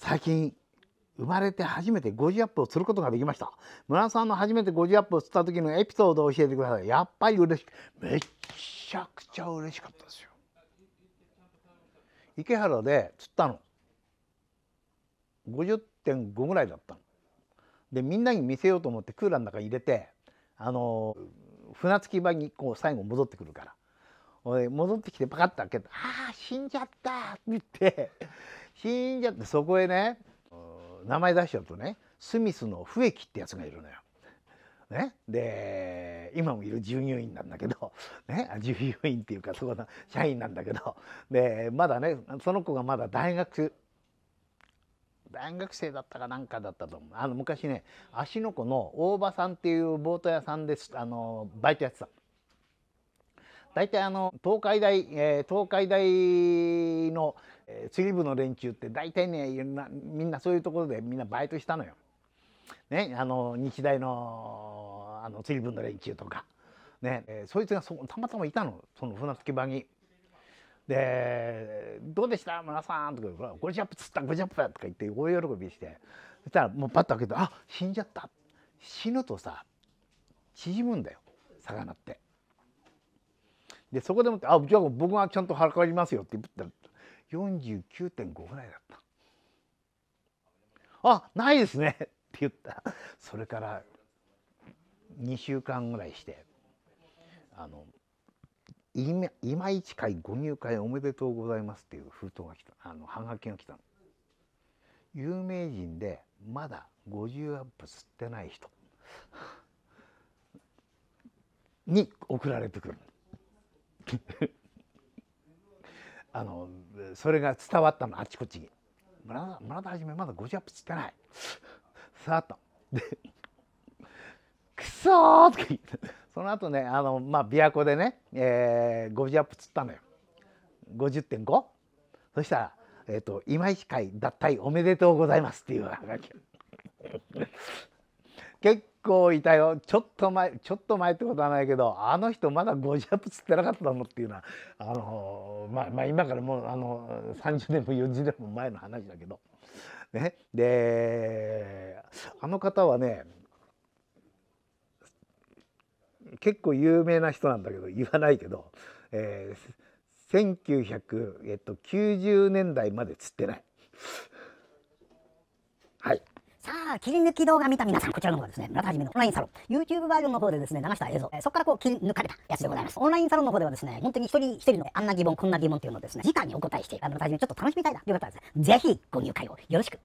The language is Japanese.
最近生まれて初めて50アップをすることができました村さんの初めて50アップをした時のエピソードを教えてくださいやっぱり嬉しめっちゃくちゃ嬉しかったですよ池原で釣ったの50.5ぐらいだったのでみんなに見せようと思ってクーラーの中に入れてあの船着き場にこう最後戻ってくるから戻ってきてパカッと開けて「ああ死んじゃった」って言って死んじゃってそこへね名前出しちゃうとねスミスの笛木ってやつがいるのよ。ね、で今もいる従業員なんだけど、ね、従業員っていうかそこの社員なんだけどでまだねその子がまだ大学大学生だったかなんかだったと思うあの昔ね芦ノ湖の大場さんっていうボート屋さんであのバイトやってた大体あの東海大、えー、東海大のえ釣り部の連中って大体ねいろんなみんなそういうところでみんなバイトしたのよ。ね、あの日大のあの釣り部の連中とか、ねえー、そいつがそたまたまいたのその船着き場に。で「どうでした村さん」とか「ゴジャップ釣ったゴジャップ」とか言って大喜びしてそしたらもうパッと開けて「あ死んじゃった」死ぬとさ縮むんだよ魚って。でそこでもって「あじゃあ僕がちゃんとかりますよ」って言ったら49.5ぐらいだったあないですね って言ったそれから2週間ぐらいしてあのいま一回ご入会おめでとうございますっていう封筒が来たあのはがきが来たの有名人でまだ50アップ吸ってない人 に送られてくるあのそれが伝わったのあちこちに村「村田はじめまだ50アップつってない」さっとで「くそー!」とか言ってその後ねあのまあ琵琶湖でね、えー、50アップつったのよ50.5そしたら、えっと「今井会脱退おめでとうございます」っていうわけ。結構いたよちょっと前ちょっと前ってことはないけどあの人まだ50アップ釣ってなかったのっていうのはあのまあ、まあ、今からもうあの30年も40年も前の話だけど。ね、であの方はね結構有名な人なんだけど言わないけど、えー、1990年代まで釣ってない。はいあ、切り抜き動画見た皆さん、こちらの方はですね、村田はじめのオンラインサロン、YouTube バージョンの方でですね、流した映像、そこからこう切り抜かれたやつでございます。オンラインサロンの方ではですね、本当に一人一人のあんな疑問、こんな疑問っていうのをですね、直にお答えして、村田はじめちょっと楽しみたいなという方はですね、ぜひご入会をよろしく